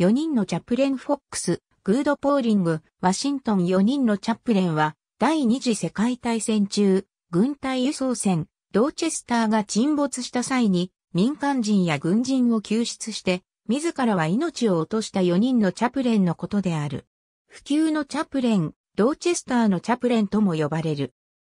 4人のチャプレン・フォックス、グードポーリング、ワシントン4人のチャプレンは、第二次世界大戦中、軍隊輸送船、ドーチェスターが沈没した際に、民間人や軍人を救出して、自らは命を落とした4人のチャプレンのことである。普及のチャプレン、ドーチェスターのチャプレンとも呼ばれる。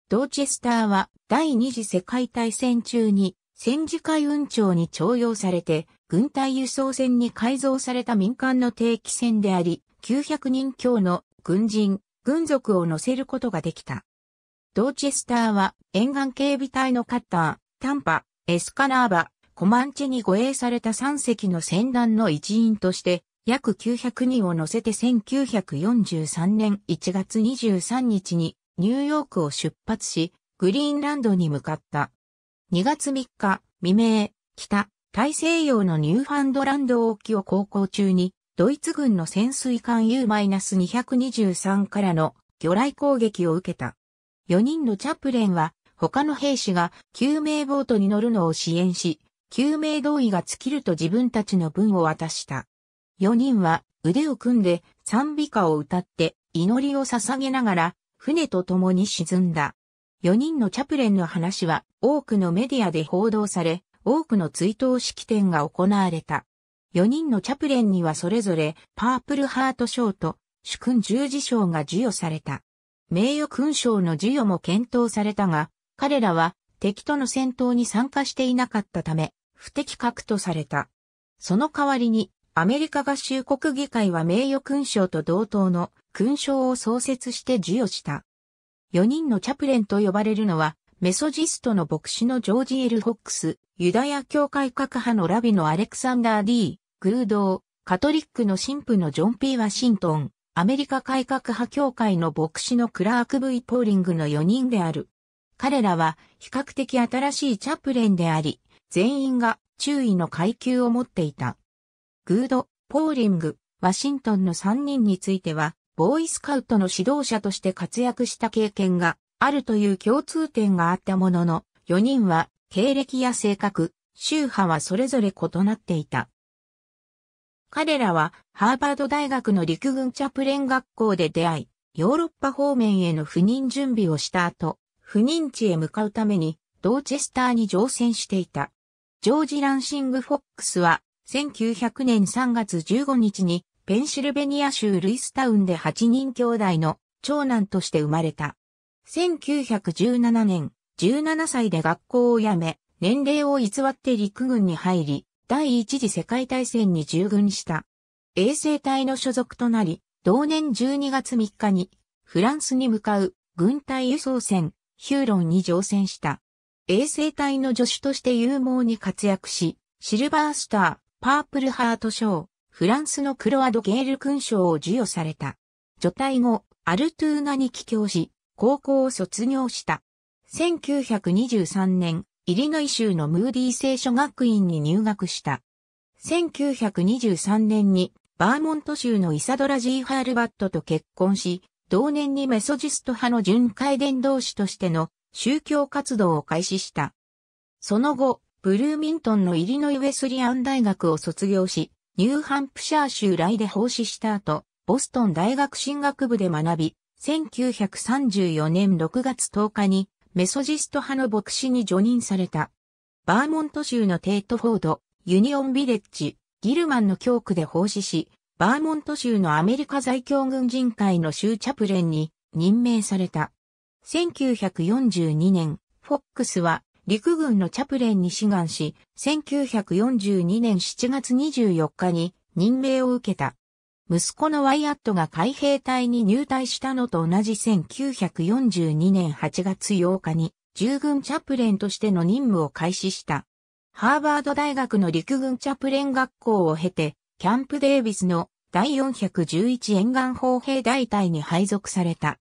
ドーチェスターは第二次世界大戦中に戦時海運庁に徴用されて、軍隊輸送船に改造された民間の定期船であり、900人強の軍人、軍属を乗せることができた。ドーチェスターは沿岸警備隊のカッター、タンパ、エスカナーバ、コマンチェに護衛された3隻の船団の一員として、約900人を乗せて1943年1月23日にニューヨークを出発し、グリーンランドに向かった。2月3日未明、北、大西洋のニューファンドランド沖を航行中に、ドイツ軍の潜水艦 U-223 からの魚雷攻撃を受けた。4人のチャプレンは、他の兵士が救命ボートに乗るのを支援し、救命同意が尽きると自分たちの分を渡した。4人は腕を組んで賛美歌を歌って祈りを捧げながら船と共に沈んだ。4人のチャプレンの話は多くのメディアで報道され、多くの追悼式典が行われた。4人のチャプレンにはそれぞれパープルハート賞と主君十字賞が授与された。名誉勲章の授与も検討されたが、彼らは敵との戦闘に参加していなかったため、不適格とされた。その代わりに、アメリカ合衆国議会は名誉勲章と同等の勲章を創設して授与した。4人のチャプレンと呼ばれるのは、メソジストの牧師のジョージ・エル・ホックス、ユダヤ教改革派のラビのアレクサンダー・ D・ グードー、カトリックの神父のジョン・ P・ ワシントン、アメリカ改革派協会の牧師のクラーク・ V・ ポーリングの4人である。彼らは比較的新しいチャプレンであり、全員が注意の階級を持っていた。グード、ポーリング、ワシントンの3人については、ボーイスカウトの指導者として活躍した経験があるという共通点があったものの、4人は経歴や性格、宗派はそれぞれ異なっていた。彼らはハーバード大学の陸軍チャプレン学校で出会い、ヨーロッパ方面への赴任準備をした後、赴任地へ向かうためにドーチェスターに乗船していた。ジョージ・ランシング・フォックスは1900年3月15日にペンシルベニア州ルイスタウンで8人兄弟の長男として生まれた。1917年、17歳で学校を辞め、年齢を偽って陸軍に入り、第一次世界大戦に従軍した。衛生隊の所属となり、同年12月3日に、フランスに向かう軍隊輸送船、ヒューロンに乗船した。衛生隊の助手として勇猛に活躍し、シルバースター、パープルハート賞、フランスのクロアド・ゲール勲章を授与された。除隊後、アルトゥーナに帰郷し、高校を卒業した。1923年、イリノイ州のムーディー聖書学院に入学した。1923年にバーモント州のイサドラ・ジー・ハールバットと結婚し、同年にメソジスト派の巡回伝道師としての宗教活動を開始した。その後、ブルーミントンのイリノイ・ウェスリアン大学を卒業し、ニューハンプシャー州来で奉仕した後、ボストン大学進学部で学び、1934年6月10日にメソジスト派の牧師に除任された。バーモント州のテートフォード、ユニオンビレッジ、ギルマンの教区で奉仕し、バーモント州のアメリカ在京軍人会の州チャプレンに任命された。1942年、フォックスは陸軍のチャプレンに志願し、1942年7月24日に任命を受けた。息子のワイアットが海兵隊に入隊したのと同じ1942年8月8日に従軍チャプレンとしての任務を開始した。ハーバード大学の陸軍チャプレン学校を経て、キャンプ・デービスの第411沿岸砲兵大隊に配属された。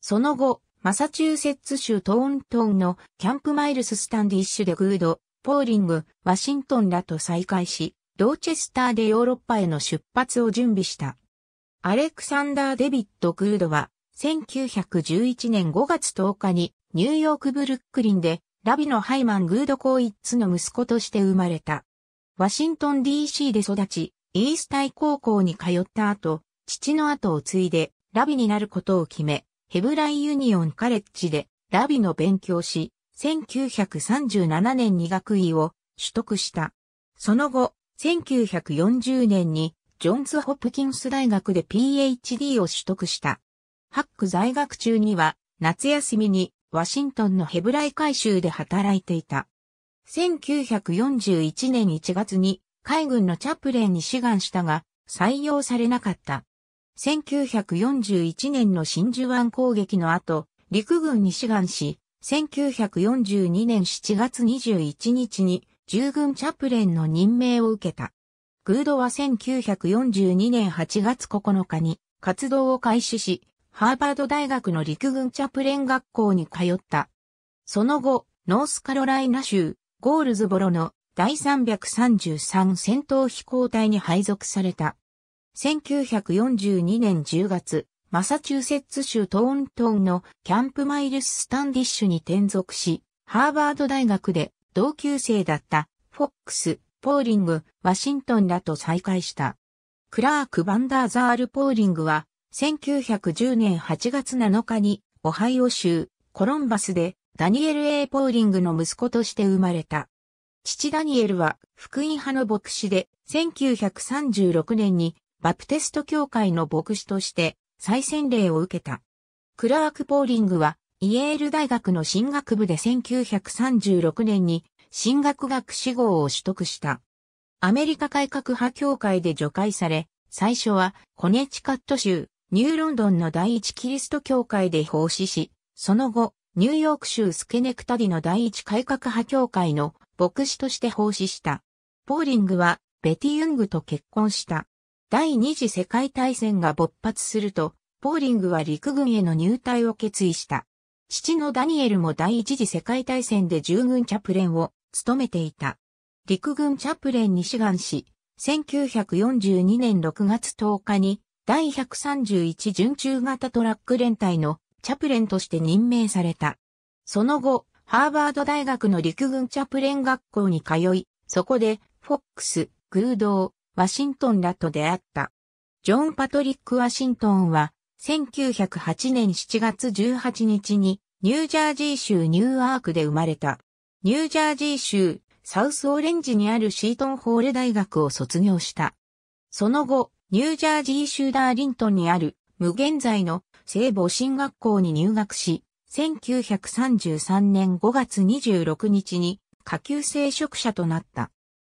その後、マサチューセッツ州トーントンのキャンプマイルス・スタンディッシュでグード、ポーリング、ワシントンらと再会し、ドーチェスターでヨーロッパへの出発を準備した。アレクサンダー・デビッド・グードは、1911年5月10日に、ニューヨーク・ブルックリンで、ラビのハイマン・グード・コーイッツの息子として生まれた。ワシントン DC で育ち、イースタイ高校に通った後、父の後を継いで、ラビになることを決め、ヘブライユニオンカレッジで、ラビの勉強し、1937年に学位を取得した。その後、1940年にジョンズ・ホプキンス大学で PhD を取得した。ハック在学中には夏休みにワシントンのヘブライ海州で働いていた。1941年1月に海軍のチャプレンに志願したが採用されなかった。1941年の真珠湾攻撃の後、陸軍に志願し、1942年7月21日に従軍チャプレンの任命を受けた。グードは1942年8月9日に活動を開始し、ハーバード大学の陸軍チャプレン学校に通った。その後、ノースカロライナ州、ゴールズボロの第333戦闘飛行隊に配属された。1942年10月、マサチューセッツ州トーントンのキャンプマイルス・スタンディッシュに転属し、ハーバード大学で同級生だったフォックス、ポーリング、ワシントンらと再会した。クラーク・バンダーザール・ポーリングは、1910年8月7日に、オハイオ州、コロンバスで、ダニエル・ A・ ポーリングの息子として生まれた。父ダニエルは、福音派の牧師で、1936年に、バプテスト教会の牧師として、再洗礼を受けた。クラーク・ポーリングは、イエール大学の進学部で1936年に進学学士号を取得した。アメリカ改革派協会で除会され、最初はコネチカット州、ニューロンドンの第一キリスト教会で奉仕し、その後、ニューヨーク州スケネクタディの第一改革派協会の牧師として奉仕した。ポーリングはベティ・ユングと結婚した。第二次世界大戦が勃発すると、ポーリングは陸軍への入隊を決意した。父のダニエルも第一次世界大戦で従軍チャプレンを務めていた。陸軍チャプレンに志願し、1942年6月10日に第131準中型トラック連隊のチャプレンとして任命された。その後、ハーバード大学の陸軍チャプレン学校に通い、そこで、フォックス、グードー、ワシントンらと出会った。ジョン・パトリック・ワシントンは、1908年7月18日にニュージャージー州ニューアークで生まれた。ニュージャージー州サウスオレンジにあるシートンホール大学を卒業した。その後、ニュージャージー州ダーリントンにある無限在の聖母神学校に入学し、1933年5月26日に下級聖職者となった。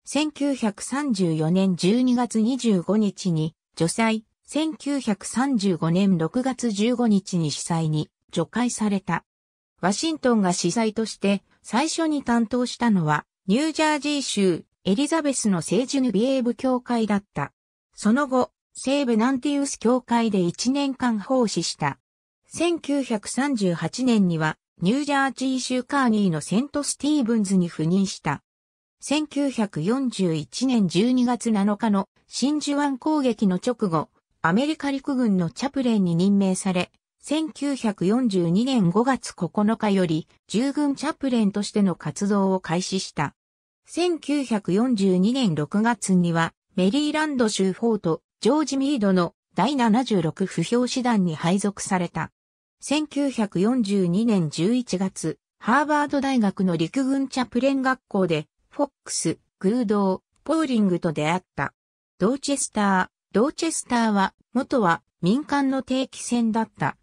1934年12月25日に女祭1935年6月15日に司祭に除会された。ワシントンが司祭として最初に担当したのはニュージャージー州エリザベスの聖ジュヌビエーブ教会だった。その後、西部ナンティウス教会で1年間奉仕した。1938年にはニュージャージー州カーニーのセントスティーブンズに赴任した。1941年12月7日の真珠湾攻撃の直後、アメリカ陸軍のチャプレンに任命され、1942年5月9日より従軍チャプレンとしての活動を開始した。1942年6月にはメリーランド州フォート、ジョージ・ミードの第76不評師団に配属された。1942年11月、ハーバード大学の陸軍チャプレン学校で、フォックス、グドー、ポーリングと出会った。ドーチェスタローチェスターは、元は民間の定期船だった。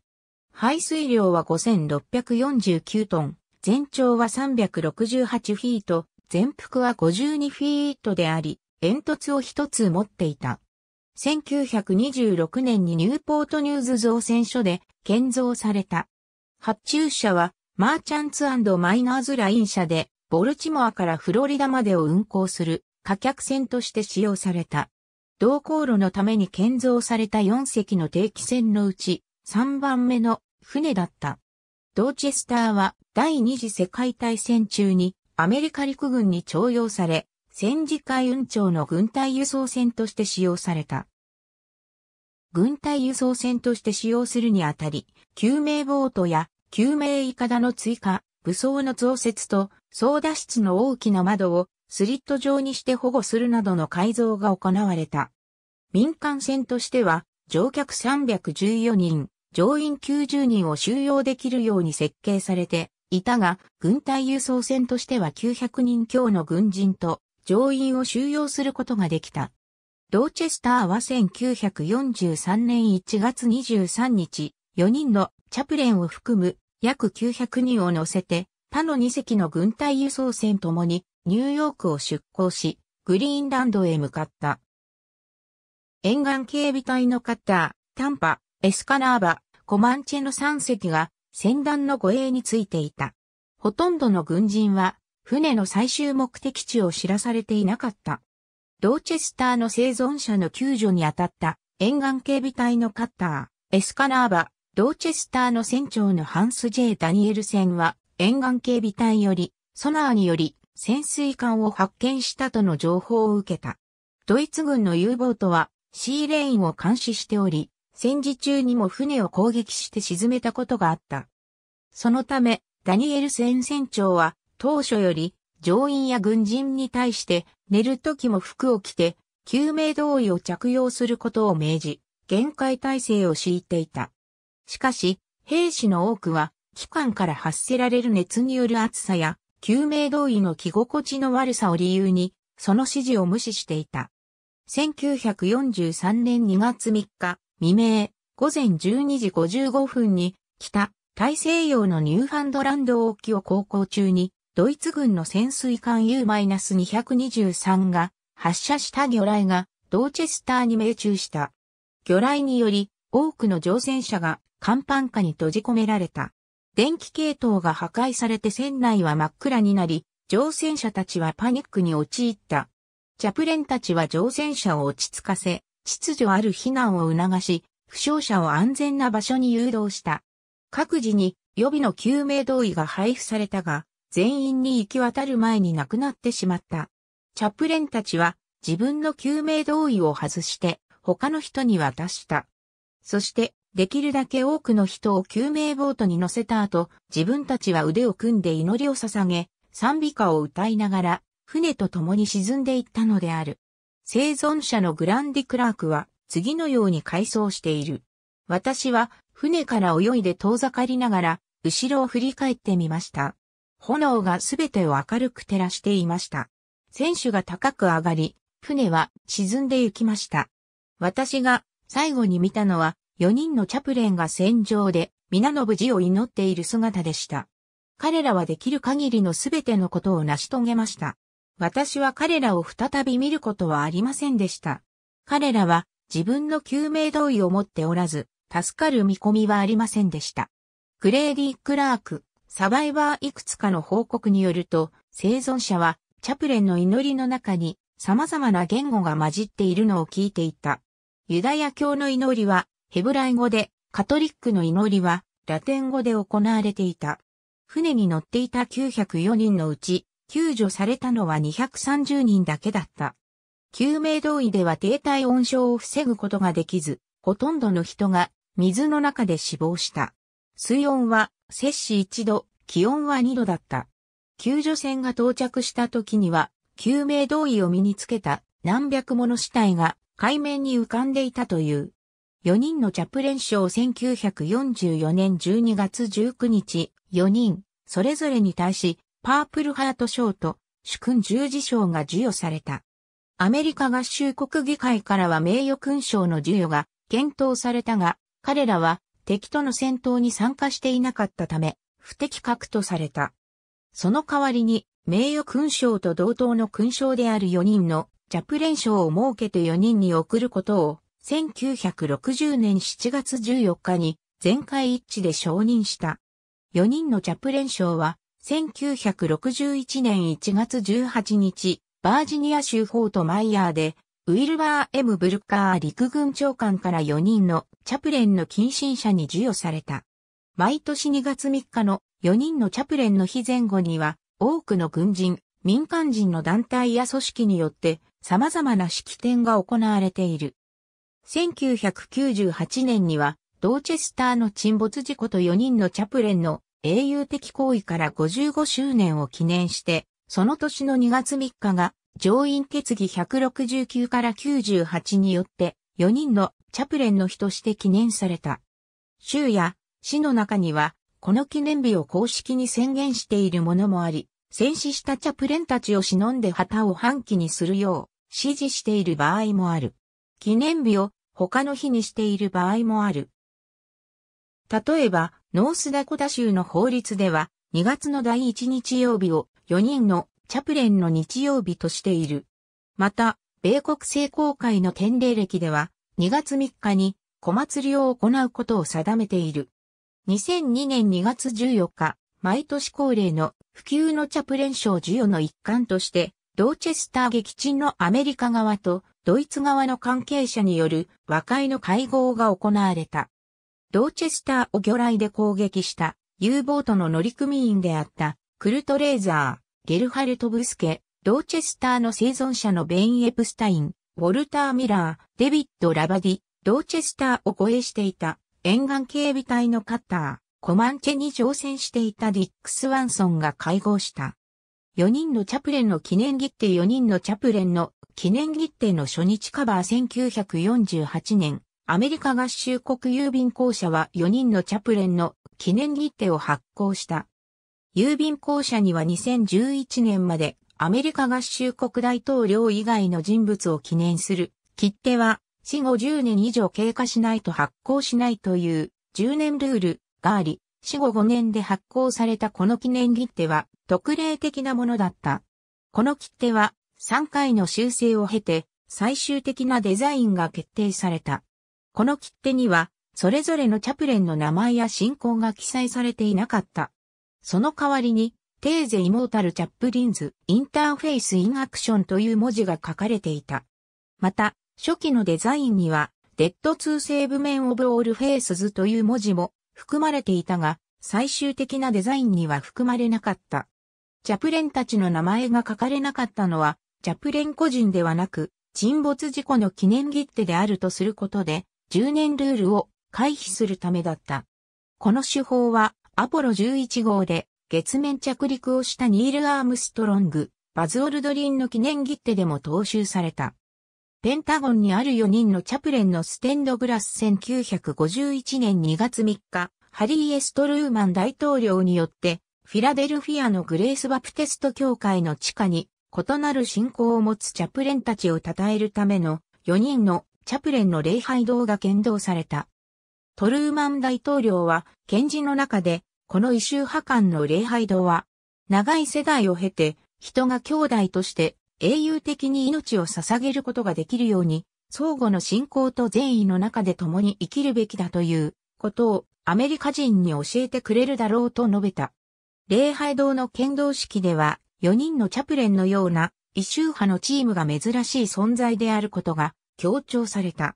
排水量は5649トン、全長は368フィート、全幅は52フィートであり、煙突を一つ持っていた。1926年にニューポートニューズ造船所で建造された。発注者はマーチャンツマイナーズライン社でボルチモアからフロリダまでを運航する貨客船として使用された。同航路のために建造された4隻の定期船のうち3番目の船だった。ドーチェスターは第二次世界大戦中にアメリカ陸軍に徴用され、戦時海運庁の軍隊輸送船として使用された。軍隊輸送船として使用するにあたり、救命ボートや救命いかだの追加、武装の増設と、操舵室の大きな窓をスリット状にして保護するなどの改造が行われた。民間船としては、乗客314人、乗員90人を収容できるように設計されていたが、軍隊輸送船としては900人強の軍人と乗員を収容することができた。ドーチェスターは1943年1月23日、4人のチャプレンを含む約900人を乗せて、他の2隻の軍隊輸送船ともにニューヨークを出港し、グリーンランドへ向かった。沿岸警備隊のカッター、タンパ、エスカナーバ、コマンチェの3隻が船団の護衛についていた。ほとんどの軍人は船の最終目的地を知らされていなかった。ドーチェスターの生存者の救助に当たった沿岸警備隊のカッター、エスカナーバ、ドーチェスターの船長のハンス・ジェイ・ダニエル船は沿岸警備隊よりソナーにより潜水艦を発見したとの情報を受けた。ドイツ軍の U ボートはシーレインを監視しており、戦時中にも船を攻撃して沈めたことがあった。そのため、ダニエルセン船長は当初より乗員や軍人に対して寝る時も服を着て救命胴衣を着用することを命じ、限界体制を敷いていた。しかし、兵士の多くは、機関から発せられる熱による暑さや救命胴衣の着心地の悪さを理由に、その指示を無視していた。1943年2月3日、未明、午前12時55分に、北、大西洋のニューファンドランド沖を航行中に、ドイツ軍の潜水艦 U-223 が発射した魚雷がドーチェスターに命中した。魚雷により多くの乗船者が甲板下に閉じ込められた。電気系統が破壊されて船内は真っ暗になり、乗船者たちはパニックに陥った。チャプレンたちは乗船者を落ち着かせ、秩序ある避難を促し、負傷者を安全な場所に誘導した。各自に予備の救命胴衣が配布されたが、全員に行き渡る前に亡くなってしまった。チャプレンたちは自分の救命胴衣を外して他の人に渡した。そしてできるだけ多くの人を救命ボートに乗せた後、自分たちは腕を組んで祈りを捧げ、賛美歌を歌いながら、船と共に沈んでいったのである。生存者のグランディ・クラークは、次のように回想している。私は、船から泳いで遠ざかりながら、後ろを振り返ってみました。炎がすべてを明るく照らしていました。船首が高く上がり、船は沈んで行きました。私が最後に見たのは4人のチャプレンが戦場で、皆の無事を祈っている姿でした。彼らはできる限りのすべてのことを成し遂げました。私は彼らを再び見ることはありませんでした。彼らは自分の救命同意を持っておらず、助かる見込みはありませんでした。クレイディ・クラーク、サバイバーいくつかの報告によると、生存者はチャプレンの祈りの中に様々な言語が混じっているのを聞いていた。ユダヤ教の祈りはヘブライ語で、カトリックの祈りは、ラテン語で行われていた。船に乗っていた904人のうち、救助されたのは230人だけだった。救命胴衣では低体温症を防ぐことができず、ほとんどの人が水の中で死亡した。水温は摂氏1度、気温は2度だった。救助船が到着した時には、救命胴衣を身につけた何百もの死体が海面に浮かんでいたという。4人のチャプレン賞1944年12月19日、4人、それぞれに対し、パープルハート賞と主君十字賞が授与された。アメリカ合衆国議会からは名誉勲章の授与が検討されたが、彼らは敵との戦闘に参加していなかったため、不適格とされた。その代わりに、名誉勲章と同等の勲章である4人のチャプレン賞を設けて4人に贈ることを1960年7月14日に全会一致で承認した。4人のチャプレン賞は、1961年1月18日、バージニア州フォートマイヤーで、ウィルバー・エム・ブルッカー陸軍長官から4人のチャプレンの近親者に授与された。毎年2月3日の4人のチャプレンの日前後には、多くの軍人、民間人の団体や組織によって様々な式典が行われている。1998年には、ドーチェスターの沈没事故と4人のチャプレンの英雄的行為から55周年を記念して、その年の2月3日が上院決議169から98によって4人のチャプレンの日として記念された。州や市の中にはこの記念日を公式に宣言しているものもあり、戦死したチャプレンたちを忍んで旗を半旗にするよう指示している場合もある。記念日を他の日にしている場合もある。例えば、ノースダコタ州の法律では、2月の第1日曜日を4人のチャプレンの日曜日としている。また、米国聖公会の典礼歴では、2月3日に小祭りを行うことを定めている。2002年2月14日、毎年恒例の普及のチャプレン賞授与の一環として、ドーチェスター撃沈のアメリカ側とドイツ側の関係者による和解の会合が行われた。ドーチェスターを魚雷で攻撃した U ボートの乗組員であったクルトレーザー、ゲルハルト・ブスケ、ドーチェスターの生存者のベイン・エプスタイン、ウォルター・ミラー、デビッド・ラバディ、ドーチェスターを護衛していた沿岸警備隊のカッター、コマンチェに乗船していたディックス・ワンソンが会合した。4人のチャプレンの記念切手4人のチャプレンの記念切手の初日カバー1948年、アメリカ合衆国郵便公社は4人のチャプレンの記念切手を発行した。郵便公社には2011年までアメリカ合衆国大統領以外の人物を記念する切手は死後10年以上経過しないと発行しないという10年ルールがあり、死後5年で発行されたこの記念切手は特例的なものだった。この切手は3回の修正を経て、最終的なデザインが決定された。この切手には、それぞれのチャプレンの名前や信仰が記載されていなかった。その代わりに、テーゼ・イモータル・チャップリンズ・インターフェイス・イン・アクションという文字が書かれていた。また、初期のデザインには、デッド・ツー・セーブ・メン・オブ・オール・フェイスズという文字も含まれていたが、最終的なデザインには含まれなかった。チャプレンたちの名前が書かれなかったのは、チャプレン個人ではなく、沈没事故の記念切手であるとすることで、10年ルールを回避するためだった。この手法は、アポロ11号で月面着陸をしたニール・アームストロング、バズ・オルドリンの記念切手でも踏襲された。ペンタゴンにある4人のチャプレンのステンドグラス1951年2月3日、ハリー・エストルーマン大統領によって、フィラデルフィアのグレース・バプテスト教会の地下に異なる信仰を持つチャプレンたちを称えるための4人のチャプレンの礼拝堂が剣道された。トルーマン大統領は、賢人の中で、この異宗派間の礼拝堂は、長い世代を経て、人が兄弟として英雄的に命を捧げることができるように、相互の信仰と善意の中で共に生きるべきだということをアメリカ人に教えてくれるだろうと述べた。礼拝堂の剣道式では4人のチャプレンのような異宗派のチームが珍しい存在であることが強調された。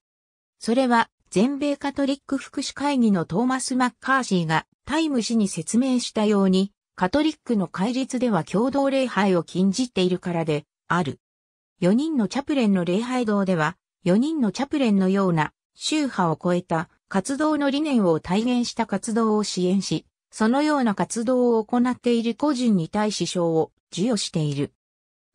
それは全米カトリック福祉会議のトーマス・マッカーシーがタイム氏に説明したように、カトリックの戒律では共同礼拝を禁じているからである。4人のチャプレンの礼拝堂では、4人のチャプレンのような宗派を超えた活動の理念を体現した活動を支援し、そのような活動を行っている個人に対し賞を授与している。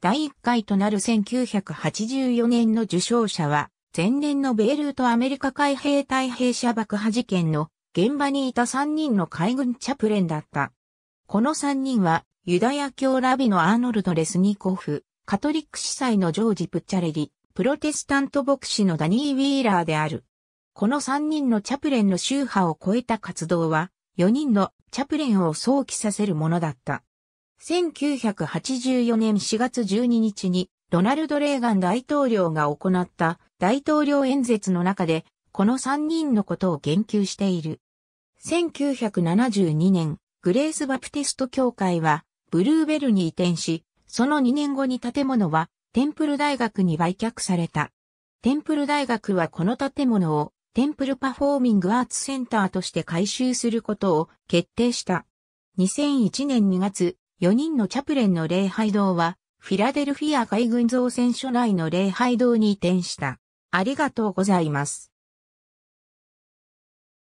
第1回となる1984年の受賞者は、前年のベールートアメリカ海兵隊兵舎爆破事件の現場にいた3人の海軍チャプレンだった。この3人は、ユダヤ教ラビのアーノルド・レスニコフ、カトリック司祭のジョージ・プッチャレリ、プロテスタント牧師のダニー・ウィーラーである。この3人のチャプレンの宗派を超えた活動は、4人のチャプレンを想起させるものだった。1984年4月12日にドナルド・レーガン大統領が行った大統領演説の中でこの3人のことを言及している。1972年、グレース・バプテスト教会はブルーベルに移転し、その2年後に建物はテンプル大学に売却された。テンプル大学はこの建物をテンプルパフォーミングアーツセンターとして改修することを決定した。2001年2月、4人のチャプレンの礼拝堂は、フィラデルフィア海軍造船所内の礼拝堂に移転した。ありがとうございます。